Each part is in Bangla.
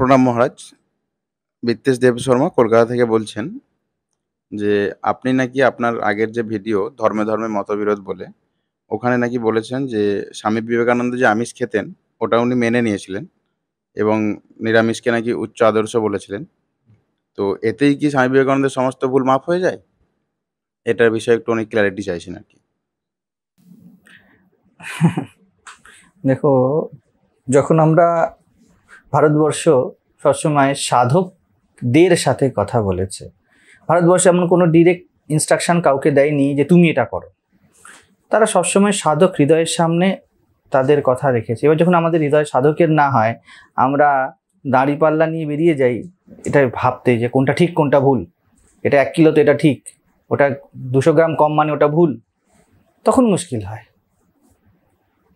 প্রণাম মহারাজ বিত্তেশ দেব শর্মা কলকাতা থেকে বলছেন যে আপনি নাকি আপনার আগের যে ভিডিও ধর্মে ধর্মে মতবিরোধ বলে ওখানে নাকি বলেছেন যে স্বামী বিবেকানন্দ যে আমিষ খেতেন ওটা উনি মেনে নিয়েছিলেন এবং নিরামিষকে নাকি উচ্চ আদর্শ বলেছিলেন তো এতেই কি স্বামী বিবেকানন্দের সমস্ত ভুল মাফ হয়ে যায় এটার বিষয়ে একটু অনেক ক্লারিটি চাইছেন আর কি দেখো যখন আমরা ভারতবর্ষ সবসময় সাধকদের সাথে কথা বলেছে ভারতবর্ষে এমন কোনো ডিরেক্ট ইনস্ট্রাকশান কাউকে দেয়নি যে তুমি এটা করো তারা সবসময় সাধক হৃদয়ের সামনে তাদের কথা রেখেছে এবার যখন আমাদের হৃদয় সাধকের না হয় আমরা দাঁড়িপাল্লা নিয়ে বেরিয়ে যাই এটা ভাবতে যে কোনটা ঠিক কোনটা ভুল এটা এক কিলো তো এটা ঠিক ওটা দুশো গ্রাম কম মানে ওটা ভুল তখন মুশকিল হয়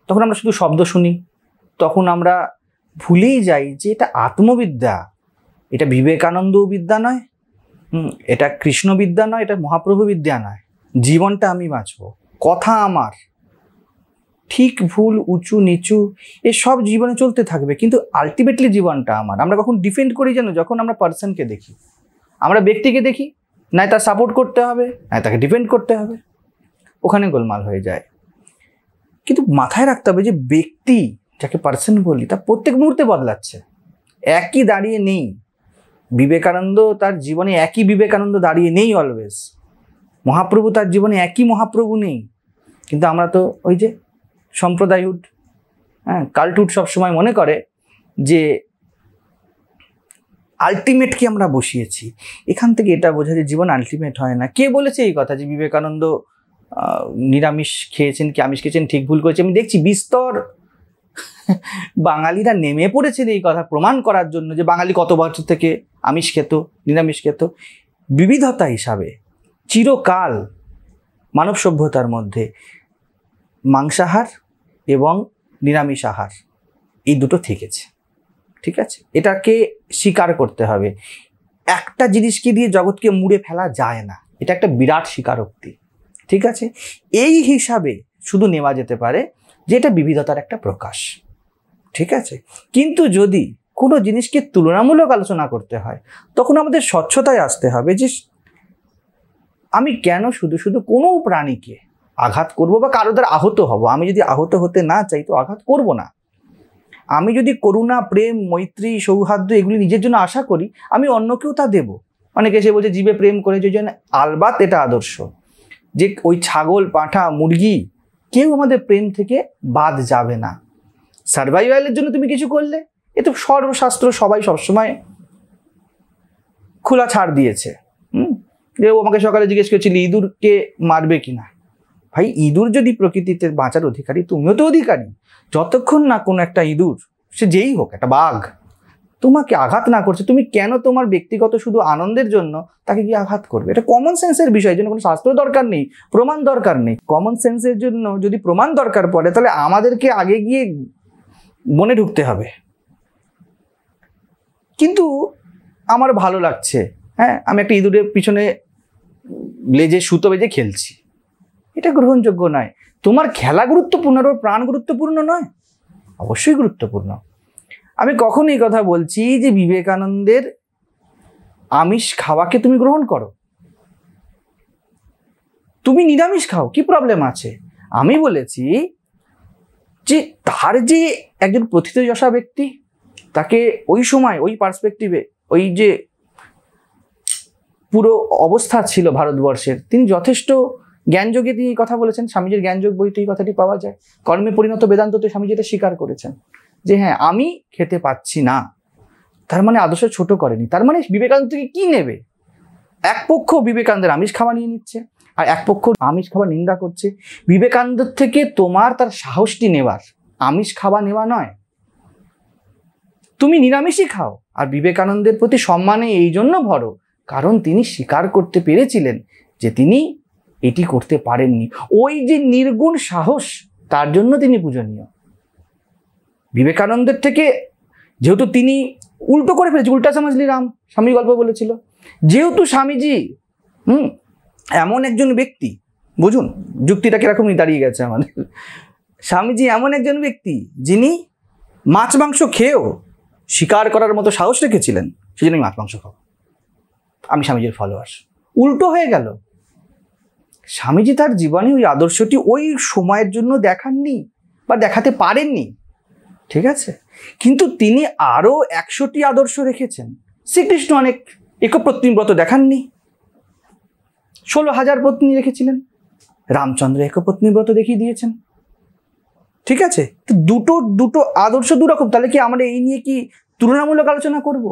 তখন আমরা শুধু শব্দ শুনি তখন আমরা ভুলেই যাই যে এটা আত্মবিদ্যা এটা বিবেকানন্দ বিদ্যা নয় এটা কৃষ্ণ বিদ্যা নয় এটা মহাপ্রভু বিদ্যা নয় জীবনটা আমি বাঁচব কথা আমার ঠিক ভুল উঁচু নিচু এসব জীবনে চলতে থাকবে কিন্তু আলটিমেটলি জীবনটা আমার আমরা কখন ডিফেন্ড করি যেন যখন আমরা পার্সনকে দেখি আমরা ব্যক্তিকে দেখি নাই তার সাপোর্ট করতে হবে নাই তাকে ডিপেন্ড করতে হবে ওখানে গোলমাল হয়ে যায় কিন্তু মাথায় রাখতে হবে যে ব্যক্তি যাকে পার্সেন্ট বলি তা প্রত্যেক মুহূর্তে বদলাচ্ছে একই দাঁড়িয়ে নেই বিবেকানন্দ তার জীবনে একই বিবেকানন্দ দাঁড়িয়ে নেই অলওয়েজ মহাপ্রভু তার জীবনে একই মহাপ্রভু নেই কিন্তু আমরা তো ওই যে উঠ হ্যাঁ কাল্টুড সবসময় মনে করে যে আলটিমেটকে আমরা বসিয়েছি এখান থেকে এটা বোঝা যে জীবন আলটিমেট হয় না কে বলেছে এই কথা যে বিবেকানন্দ নিরামিষ খেয়েছেন কি আমিষ খেয়েছেন ঠিক ভুল করেছে আমি দেখছি বিস্তর বাঙালিরা নেমে পড়েছেন এই কথা প্রমাণ করার জন্য যে বাঙালি কত বছর থেকে আমিষ খেত নিরামিষ খেত বিবিধতা হিসাবে চিরকাল মানব সভ্যতার মধ্যে মাংসাহার এবং নিরামিষ আহার এই দুটো থেকেছে ঠিক আছে এটাকে স্বীকার করতে হবে একটা জিনিসকে দিয়ে জগৎকে মুড়ে ফেলা যায় না এটা একটা বিরাট স্বীকারোক্তি ঠিক আছে এই হিসাবে শুধু নেওয়া যেতে পারে যে এটা বিবিধতার একটা প্রকাশ ঠিক আছে কিন্তু যদি কোনো জিনিসকে তুলনামূলক আলোচনা করতে হয় তখন আমাদের স্বচ্ছতায় আসতে হবে যে আমি কেন শুধু শুধু কোনো প্রাণীকে আঘাত করব বা কারো দ্বারা আহত হব আমি যদি আহত হতে না চাই তো আঘাত করব না আমি যদি করুণা প্রেম মৈত্রী সৌহার্দ্য এগুলি নিজের জন্য আশা করি আমি অন্যকেও তা দেব অনেকে এসে বলছে জীবে প্রেম করে যে জন্য আলবাত এটা আদর্শ যে ওই ছাগল পাঁঠা মুরগি কেউ আমাদের প্রেম থেকে বাদ যাবে না সার্ভাইভালের জন্য তুমি কিছু করলে এ তো সর্বশাস্ত্র সবাই সবসময় খোলা ছাড় দিয়েছে যে ও আমাকে সকালে জিজ্ঞেস করেছিল ইঁদুরকে মারবে কি না ভাই ইঁদুর যদি প্রকৃতিতে বাঁচার অধিকারী তুমিও তো অধিকারী যতক্ষণ না কোনো একটা ইঁদুর সে যেই হোক একটা বাঘ তোমাকে আঘাত না করছে তুমি কেন তোমার ব্যক্তিগত শুধু আনন্দের জন্য তাকে গিয়ে আঘাত করবে এটা কমন সেন্সের বিষয় জন্য কোনো শাস্ত্র দরকার নেই প্রমাণ দরকার নেই কমন সেন্সের জন্য যদি প্রমাণ দরকার পড়ে তাহলে আমাদেরকে আগে গিয়ে মনে ঢুকতে হবে কিন্তু আমার ভালো লাগছে হ্যাঁ আমি একটা ইঁদুরের পিছনে লেজে সুতো বেজে খেলছি এটা গ্রহণযোগ্য নয় তোমার খেলা গুরুত্বপূর্ণ প্রাণ গুরুত্বপূর্ণ নয় অবশ্যই গুরুত্বপূর্ণ আমি কখন এই কথা বলছি যে বিবেকানন্দের আমিষ খাওয়াকে তুমি গ্রহণ করো তুমি নিরামিষ খাও কি প্রবলেম আছে আমি বলেছি যে তার যে একজন প্রথিতযশা ব্যক্তি তাকে ওই সময় ওই পার্সপেক্টিভে ওই যে পুরো অবস্থা ছিল ভারতবর্ষের তিনি যথেষ্ট জ্ঞানযোগে তিনি কথা বলেছেন স্বামীজির জ্ঞানযোগ বইতে এই কথাটি পাওয়া যায় কর্মে পরিণত বেদান্ততে স্বামীজি এটা স্বীকার করেছেন যে হ্যাঁ আমি খেতে পাচ্ছি না তার মানে আদর্শ ছোট করেনি তার মানে বিবেকানন্দ থেকে কি নেবে এক পক্ষ বিবেকানন্দের আমিষ খাওয়া নিয়ে নিচ্ছে আর এক পক্ষ আমিষ খাবার নিন্দা করছে বিবেকানন্দের থেকে তোমার তার সাহসটি নেওয়ার আমিষ খাবার নেওয়া নয় তুমি নিরামিষই খাও আর বিবেকানন্দের প্রতি সম্মানে এই জন্য ভরো কারণ তিনি স্বীকার করতে পেরেছিলেন যে তিনি এটি করতে পারেননি ওই যে নির্গুণ সাহস তার জন্য তিনি পূজনীয় বিবেকানন্দের থেকে যেহেতু তিনি উল্টো করে ফেলেছে উল্টা সমাজলি রাম স্বামী গল্প বলেছিল যেহেতু স্বামীজি হুম এমন একজন ব্যক্তি বুঝুন যুক্তিটা কীরকমই দাঁড়িয়ে গেছে আমাদের স্বামীজি এমন একজন ব্যক্তি যিনি মাছ মাংস খেয়েও শিকার করার মতো সাহস রেখেছিলেন সেই জন্য মাছ মাংস খাওয়া আমি স্বামীজির ফলোয়ার্স উল্টো হয়ে গেল স্বামীজি তার জীবনে ওই আদর্শটি ওই সময়ের জন্য দেখাননি বা দেখাতে পারেননি ঠিক আছে কিন্তু তিনি আরও একশোটি আদর্শ রেখেছেন শ্রীকৃষ্ণ অনেক একপ্রতিমব্রত দেখাননি ষোলো হাজার পত্নী রেখেছিলেন রামচন্দ্র পত্নী ব্রত দেখিয়ে দিয়েছেন ঠিক আছে তো দুটো দুটো আদর্শ দুরকম তাহলে কি আমরা এই নিয়ে কি তুলনামূলক আলোচনা করব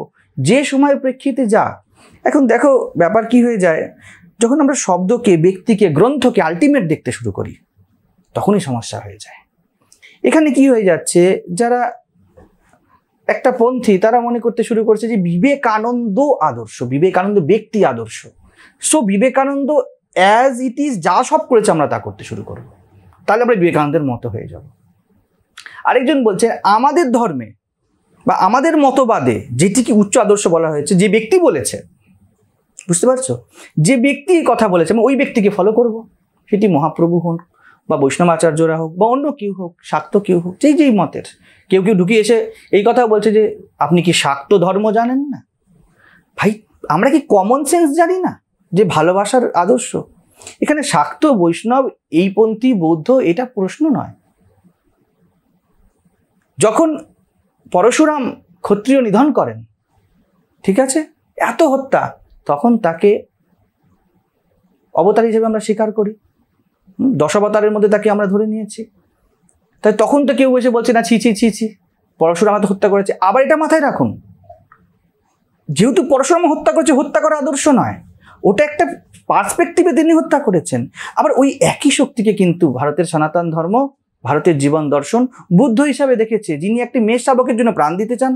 যে সময়ের প্রেক্ষিতে যা এখন দেখো ব্যাপার কি হয়ে যায় যখন আমরা শব্দকে ব্যক্তিকে গ্রন্থকে আলটিমেট দেখতে শুরু করি তখনই সমস্যা হয়ে যায় এখানে কি হয়ে যাচ্ছে যারা একটা পন্থী তারা মনে করতে শুরু করছে যে বিবেকানন্দ আদর্শ বিবেকানন্দ ব্যক্তি আদর্শ so Vivekananda as it is যা সব করেছে আমরা তা করতে শুরু করব তাহলে আমরা বিবেকানন্দের মতো হয়ে যাব আরেকজন বলছেন আমাদের ধর্মে বা আমাদের মতবাদে যেটিকে উচ্চ আদর্শ বলা হয়েছে যে ব্যক্তি বলেছে বুঝতে পারছো যে ব্যক্তি কথা বলেছে আমি ওই ব্যক্তিকে ফলো করব সেটি মহাপ্রভু হন বা বৈষ্ণব আচার্যরা হোক বা অন্য কেউ হোক শাক্ত কেউ হোক যেই যেই মতের কেউ কেউ ঢুকিয়ে এসে এই কথা বলছে যে আপনি কি শাক্ত ধর্ম জানেন না ভাই আমরা কি কমন সেন্স জানি না যে ভালোবাসার আদর্শ এখানে শাক্ত বৈষ্ণব এই পন্থী বৌদ্ধ এটা প্রশ্ন নয় যখন পরশুরাম ক্ষত্রিয় নিধন করেন ঠিক আছে এত হত্যা তখন তাকে অবতার হিসেবে আমরা স্বীকার করি দশাবতারের মধ্যে তাকে আমরা ধরে নিয়েছি তাই তখন তো কেউ এসে বলছে না ছি ছি ছি ছি পরশুরাম হত্যা করেছে আবার এটা মাথায় রাখুন যেহেতু পরশুরাম হত্যা করেছে হত্যা করা আদর্শ নয় ওটা একটা পার্সপেক্টিভে তিনি হত্যা করেছেন আবার ওই একই শক্তিকে কিন্তু ভারতের সনাতন ধর্ম ভারতের জীবন দর্শন বুদ্ধ হিসাবে দেখেছে যিনি একটি মেষ শাবকের জন্য প্রাণ দিতে চান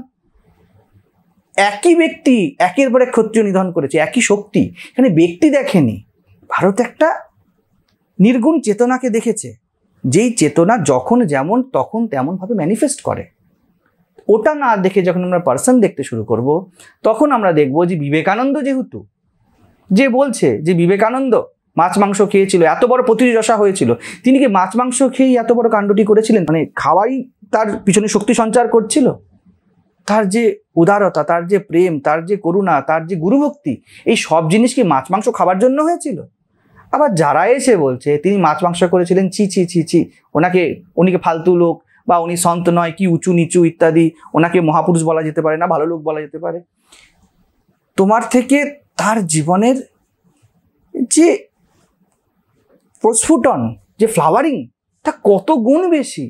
একই ব্যক্তি একের পর এক ক্ষত্রিয় নিধন করেছে একই শক্তি এখানে ব্যক্তি দেখেনি ভারত একটা নির্গুণ চেতনাকে দেখেছে যেই চেতনা যখন যেমন তখন তেমনভাবে ম্যানিফেস্ট করে ওটা না দেখে যখন আমরা পার্সন দেখতে শুরু করব তখন আমরা দেখব যে বিবেকানন্দ যেহেতু যে বলছে যে বিবেকানন্দ মাছ মাংস খেয়েছিল এত বড় প্রতিদশা হয়েছিল তিনি কি মাছ মাংস খেয়েই এত বড় কাণ্ডটি করেছিলেন মানে খাওয়াই তার পিছনে শক্তি সঞ্চার করছিল তার যে উদারতা তার যে প্রেম তার যে করুণা তার যে গুরুভক্তি এই সব জিনিস কি মাছ মাংস খাবার জন্য হয়েছিল আবার যারা এসে বলছে তিনি মাছ মাংস করেছিলেন ছি ছি ছি ছি ওনাকে উনিকে ফালতু লোক বা উনি সন্ত নয় কি উঁচু নিচু ইত্যাদি ওনাকে মহাপুরুষ বলা যেতে পারে না ভালো লোক বলা যেতে পারে তোমার থেকে তার জীবনের যে প্রস্ফুটন যে ফ্লাওয়ারিং তা কত গুণ বেশি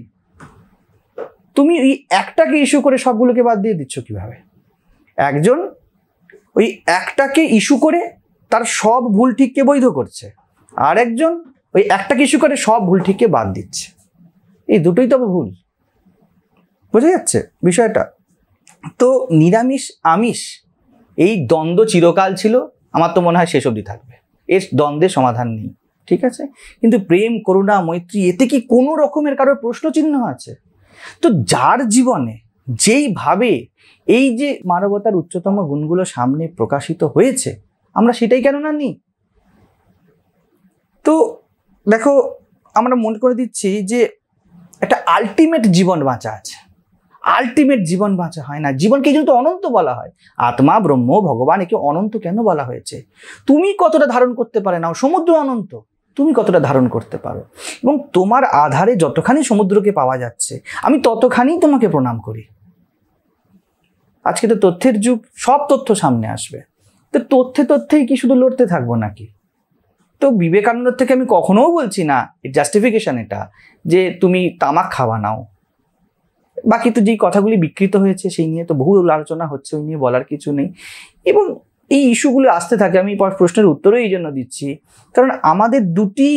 তুমি ওই একটাকে ইস্যু করে সবগুলোকে বাদ দিয়ে দিচ্ছ কিভাবে একজন ওই একটাকে ইস্যু করে তার সব ভুল ঠিককে বৈধ করছে আর একজন ওই একটাকে ইস্যু করে সব ভুল ঠিককে বাদ দিচ্ছে এই দুটোই তবে ভুল বোঝা যাচ্ছে বিষয়টা তো নিরামিষ আমিষ এই দ্বন্দ্ব চিরকাল ছিল আমার তো মনে হয় সেসব দি থাকবে এর দ্বন্দ্বের সমাধান নেই ঠিক আছে কিন্তু প্রেম করুণা মৈত্রী এতে কি কোনো রকমের কারোর প্রশ্নচিহ্ন আছে তো যার জীবনে যেইভাবে এই যে মানবতার উচ্চতম গুণগুলো সামনে প্রকাশিত হয়েছে আমরা সেটাই কেন না নিই তো দেখো আমরা মনে করে দিচ্ছি যে একটা আলটিমেট জীবন বাঁচা আছে আলটিমেট জীবন বাঁচা হয় না জীবনকে এই অনন্ত বলা হয় আত্মা ব্রহ্ম ভগবান একে অনন্ত কেন বলা হয়েছে তুমি কতটা ধারণ করতে পারে না সমুদ্র অনন্ত তুমি কতটা ধারণ করতে পারো এবং তোমার আধারে যতখানি সমুদ্রকে পাওয়া যাচ্ছে আমি ততখানি তোমাকে প্রণাম করি আজকে তো তথ্যের যুগ সব তথ্য সামনে আসবে তো তথ্যে তথ্যেই কি শুধু লড়তে থাকবো নাকি তো বিবেকানন্দ থেকে আমি কখনোও বলছি না জাস্টিফিকেশান এটা যে তুমি তামাক খাওয়া নাও বাকি তো যেই কথাগুলি বিকৃত হয়েছে সেই নিয়ে তো বহু আলোচনা হচ্ছে ওই নিয়ে বলার কিছু নেই এবং এই ইস্যুগুলো আসতে থাকে আমি প্রশ্নের উত্তরও এই জন্য দিচ্ছি কারণ আমাদের দুটি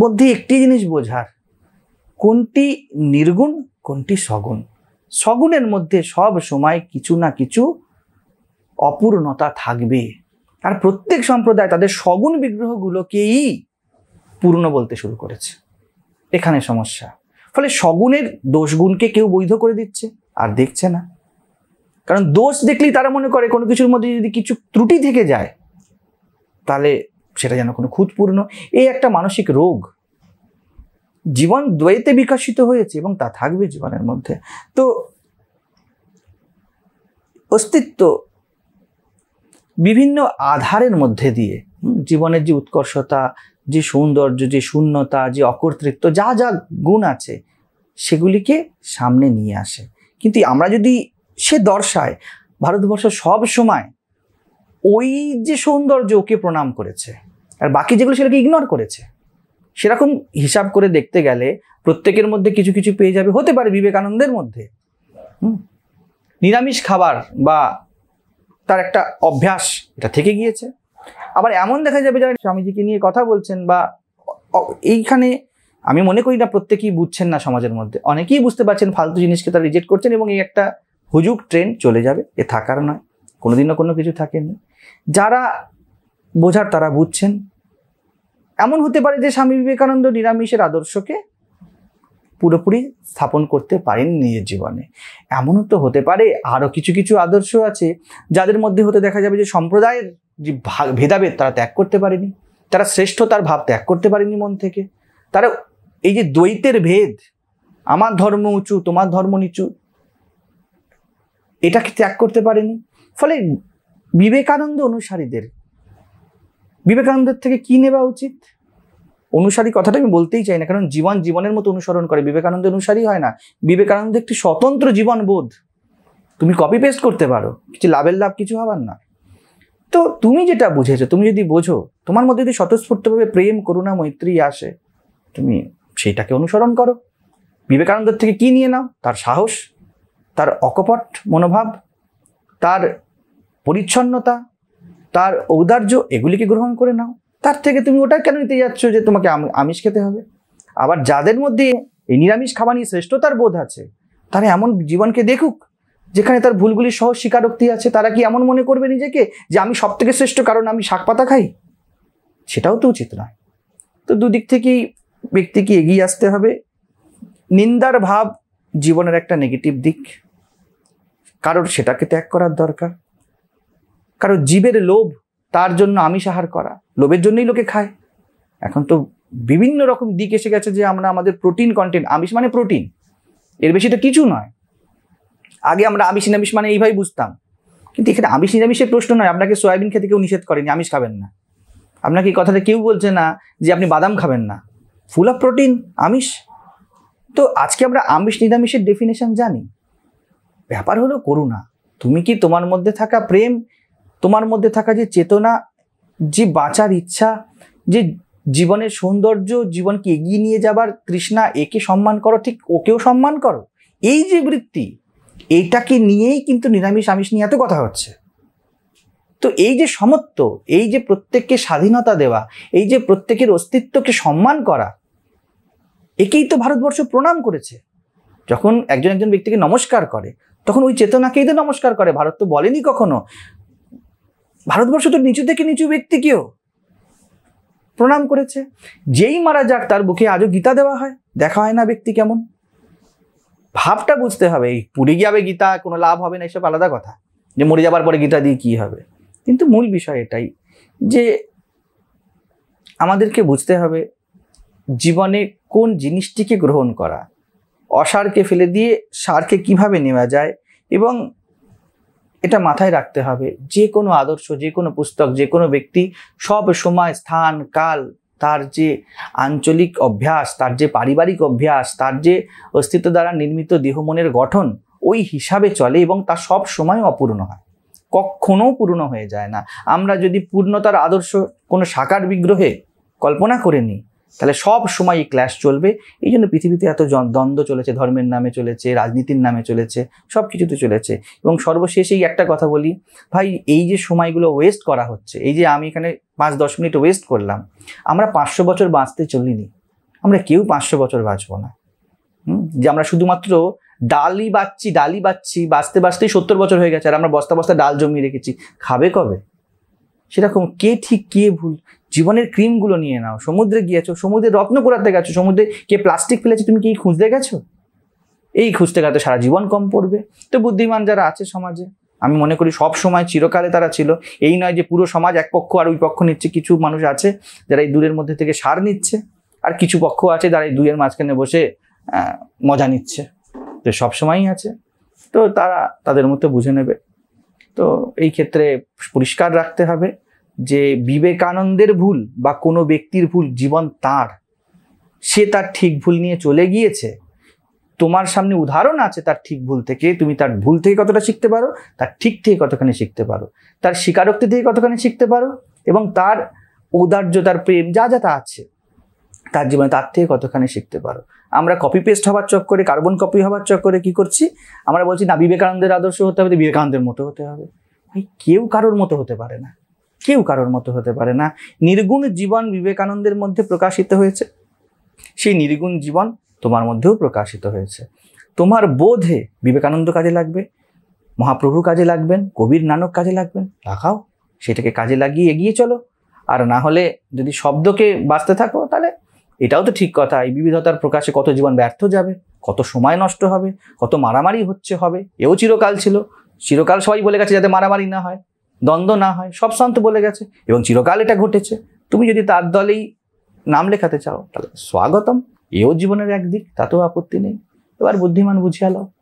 মধ্যে একটি জিনিস বোঝার কোনটি নির্গুণ কোনটি সগুণ সগুণের মধ্যে সব সময় কিছু না কিছু অপূর্ণতা থাকবে আর প্রত্যেক সম্প্রদায় তাদের সগুণ বিগ্রহগুলোকেই পূর্ণ বলতে শুরু করেছে এখানে সমস্যা ফলে সগুণের দোষগুণকে কেউ বৈধ করে দিচ্ছে আর দেখছে না কারণ দোষ দেখলেই তারা মনে করে কোনো কিছুর মধ্যে যদি কিছু ত্রুটি থেকে যায় তাহলে সেটা যেন কোনো ক্ষুতপূর্ণ এই একটা মানসিক রোগ জীবন দ্বৈতে বিকশিত হয়েছে এবং তা থাকবে জীবনের মধ্যে তো অস্তিত্ব বিভিন্ন আধারের মধ্যে দিয়ে জীবনের যে উৎকর্ষতা যে সৌন্দর্য যে শূন্যতা যে অকর্তৃত্ব যা যা গুণ আছে সেগুলিকে সামনে নিয়ে আসে কিন্তু আমরা যদি সে দর্শায় ভারতবর্ষ সব সময় ওই যে সৌন্দর্য ওকে প্রণাম করেছে আর বাকি যেগুলো সেটাকে ইগনোর করেছে সেরকম হিসাব করে দেখতে গেলে প্রত্যেকের মধ্যে কিছু কিছু পেয়ে যাবে হতে পারে বিবেকানন্দের মধ্যে নিরামিষ খাবার বা তার একটা অভ্যাস এটা থেকে গিয়েছে আবার এমন দেখা যাবে যারা স্বামীজিকে নিয়ে কথা বলছেন বা এইখানে আমি মনে করি না প্রত্যেকেই বুঝছেন না সমাজের মধ্যে অনেকেই বুঝতে পারছেন ফালতু জিনিসকে তারা রিজেক্ট করছেন এবং এই একটা হুজুক ট্রেন চলে যাবে এ থাকার নয় কোনোদিনও কোনো কিছু থাকে যারা বোঝার তারা বুঝছেন এমন হতে পারে যে স্বামী বিবেকানন্দ নিরামিষের আদর্শকে পুরোপুরি স্থাপন করতে পারেন নিজের জীবনে এমনও তো হতে পারে আরও কিছু কিছু আদর্শ আছে যাদের মধ্যে হতে দেখা যাবে যে সম্প্রদায়ের যে ভেদাভেদ তারা ত্যাগ করতে পারেনি তারা শ্রেষ্ঠতার ভাব ত্যাগ করতে পারেনি মন থেকে তারা এই যে দ্বৈতের ভেদ আমার ধর্ম উঁচু তোমার ধর্ম নিচু এটাকে ত্যাগ করতে পারেনি ফলে বিবেকানন্দ অনুসারীদের বিবেকানন্দের থেকে কি নেওয়া উচিত অনুসারী কথাটা আমি বলতেই চাই না কারণ জীবন জীবনের মতো অনুসরণ করে বিবেকানন্দ অনুসারী হয় না বিবেকানন্দ একটি স্বতন্ত্র জীবন বোধ তুমি কপি পেস্ট করতে পারো কিছু লাভের লাভ কিছু হবার না তো তুমি যেটা বুঝেছো তুমি যদি বোঝো তোমার মধ্যে যদি স্বতঃস্ফূর্তভাবে প্রেম করুণা মৈত্রী আসে তুমি সেইটাকে অনুসরণ করো বিবেকানন্দের থেকে কি নিয়ে নাও তার সাহস তার অকপট মনোভাব তার পরিচ্ছন্নতা তার ঔদার্য এগুলিকে গ্রহণ করে নাও তার থেকে তুমি ওটা কেন নিতে যাচ্ছ যে তোমাকে আমিষ খেতে হবে আবার যাদের মধ্যে এই নিরামিষ খাওয়া নিয়ে শ্রেষ্ঠতার বোধ আছে তারা এমন জীবনকে দেখুক যেখানে তার ভুলগুলি সহ স্বীকারোক্তি আছে তারা কি এমন মনে করবে নিজেকে যে আমি সব থেকে শ্রেষ্ঠ কারণ আমি শাক পাতা খাই সেটাও তো উচিত নয় তো দুদিক থেকেই ব্যক্তিকে এগিয়ে আসতে হবে নিন্দার ভাব জীবনের একটা নেগেটিভ দিক কারোর সেটাকে ত্যাগ করার দরকার কারোর জীবের লোভ তার জন্য আমিষ আহার করা লোভের জন্যই লোকে খায় এখন তো বিভিন্ন রকম দিক এসে গেছে যে আমরা আমাদের প্রোটিন কন্টেন্ট আমিষ মানে প্রোটিন এর বেশি তো কিছু নয় আগে আমরা আমিষ নিরামিষ মানে এইভাবেই বুঝতাম কিন্তু এখানে আমিষ নিরামিষের প্রশ্ন নয় আপনাকে সয়াবিন খেতে কেউ নিষেধ করেনি আমিষ খাবেন না আপনাকে এই কথাটা কেউ বলছে না যে আপনি বাদাম খাবেন না ফুল অফ প্রোটিন আমিষ তো আজকে আমরা আমিষ নিরামিষের ডেফিনেশন জানি ব্যাপার হলো করুণা তুমি কি তোমার মধ্যে থাকা প্রেম তোমার মধ্যে থাকা যে চেতনা যে বাঁচার ইচ্ছা যে জীবনের সৌন্দর্য জীবনকে এগিয়ে নিয়ে যাবার তৃষ্ণা একে সম্মান করো ঠিক ওকেও সম্মান করো এই যে বৃত্তি এইটাকে নিয়েই কিন্তু নিরামিষ আমিষ নিয়ে এত কথা হচ্ছে তো এই যে সমত্ব এই যে প্রত্যেককে স্বাধীনতা দেওয়া এই যে প্রত্যেকের অস্তিত্বকে সম্মান করা একেই তো ভারতবর্ষ প্রণাম করেছে যখন একজন একজন ব্যক্তিকে নমস্কার করে তখন ওই চেতনাকেই তো নমস্কার করে ভারত তো বলেনি কখনো ভারতবর্ষ তো নিচু থেকে নিচু ব্যক্তিকেও প্রণাম করেছে যেই মারা যাক তার বুকে আজও গীতা দেওয়া হয় দেখা হয় না ব্যক্তি কেমন ভাবটা বুঝতে হবে এই পুড়ে যাবে গীতা কোনো লাভ হবে না এসব আলাদা কথা যে মরে যাবার পরে গীতা দিয়ে কী হবে কিন্তু মূল বিষয় এটাই যে আমাদেরকে বুঝতে হবে জীবনে কোন জিনিসটিকে গ্রহণ করা অসারকে ফেলে দিয়ে সারকে কিভাবে নেওয়া যায় এবং এটা মাথায় রাখতে হবে যে কোনো আদর্শ যে কোনো পুস্তক যে কোনো ব্যক্তি সব সময় স্থান কাল তার যে আঞ্চলিক অভ্যাস তার যে পারিবারিক অভ্যাস তার যে অস্তিত্ব দ্বারা নির্মিত দেহমনের গঠন ওই হিসাবে চলে এবং তা সব সময় অপূর্ণ হয় কখনও পূর্ণ হয়ে যায় না আমরা যদি পূর্ণতার আদর্শ কোনো সাকার বিগ্রহে কল্পনা করে নিই তাহলে সব সময় এই ক্ল্যাশ চলবে এই জন্য পৃথিবীতে এত দ্বন্দ্ব চলেছে ধর্মের নামে চলেছে রাজনীতির নামে চলেছে সব কিছুতে চলেছে এবং সর্বশেষেই একটা কথা বলি ভাই এই যে সময়গুলো ওয়েস্ট করা হচ্ছে এই যে আমি এখানে পাঁচ দশ মিনিট ওয়েস্ট করলাম আমরা পাঁচশো বছর বাঁচতে চলিনি আমরা কেউ পাঁচশো বছর বাঁচবো না যে আমরা শুধুমাত্র ডালই বাচ্ছি ডালই বাচ্ছি বাঁচতে বাঁচতেই সত্তর বছর হয়ে গেছে আর আমরা বস্তা বস্তা ডাল জমিয়ে রেখেছি খাবে কবে সেরকম কে ঠিক কে ভুল জীবনের ক্রিমগুলো নিয়ে নাও সমুদ্রে গিয়েছো সমুদ্রে রত্ন কুড়াতে গেছো সমুদ্রে কে প্লাস্টিক ফেলেছে তুমি কি খুঁজতে গেছো এই খুঁজতে গেলে সারা জীবন কম পড়বে তো বুদ্ধিমান যারা আছে সমাজে আমি মনে করি সব সময় চিরকালে তারা ছিল এই নয় যে পুরো সমাজ এক পক্ষ আর ওই পক্ষ নিচ্ছে কিছু মানুষ আছে যারা এই দূরের মধ্যে থেকে সার নিচ্ছে আর কিছু পক্ষ আছে যারা এই দুইয়ের মাঝখানে বসে মজা নিচ্ছে তো সব সময়ই আছে তো তারা তাদের মতো বুঝে নেবে তো এই ক্ষেত্রে পরিষ্কার রাখতে হবে যে বিবেকানন্দের ভুল বা কোনো ব্যক্তির ভুল জীবন তার সে তার ঠিক ভুল নিয়ে চলে গিয়েছে তোমার সামনে উদাহরণ আছে তার ঠিক ভুল থেকে তুমি তার ভুল থেকে কতটা শিখতে পারো তার ঠিক থেকে কতখানি শিখতে পারো তার স্বীকারোক্তি থেকে কতখানি শিখতে পারো এবং তার ঔদার্য তার প্রেম যা যা তা আছে তার জীবনে তার থেকে কতখানি শিখতে পারো আমরা কপি পেস্ট হবার চক্করে কার্বন কপি হবার চক্করে কি করছি আমরা বলছি না বিবেকানন্দের আদর্শ হতে হবে বিবেকানন্দের মতো হতে হবে কেউ কারোর মতো হতে পারে না কেউ কারোর মতো হতে পারে না নির্গুণ জীবন বিবেকানন্দের মধ্যে প্রকাশিত হয়েছে সেই নির্গুণ জীবন তোমার মধ্যেও প্রকাশিত হয়েছে তোমার বোধে বিবেকানন্দ কাজে লাগবে মহাপ্রভু কাজে লাগবেন কবির নানক কাজে লাগবেন রাখাও সেটাকে কাজে লাগিয়ে এগিয়ে চলো আর না হলে যদি শব্দকে বাঁচতে থাকো তাহলে এটাও তো ঠিক কথা এই বিবিধতার প্রকাশে কত জীবন ব্যর্থ যাবে কত সময় নষ্ট হবে কত মারামারি হচ্ছে হবে এও চিরকাল ছিল চিরকাল সবাই বলে গেছে যাতে মারামারি না হয় দ্বন্দ্ব না হয় সব সন্ত বলে গেছে এবং চিরকাল এটা ঘটেছে তুমি যদি তার দলেই নাম লেখাতে চাও তাহলে স্বাগতম এও জীবনের একদিক তাতেও আপত্তি নেই এবার বুদ্ধিমান বুঝিয়ালো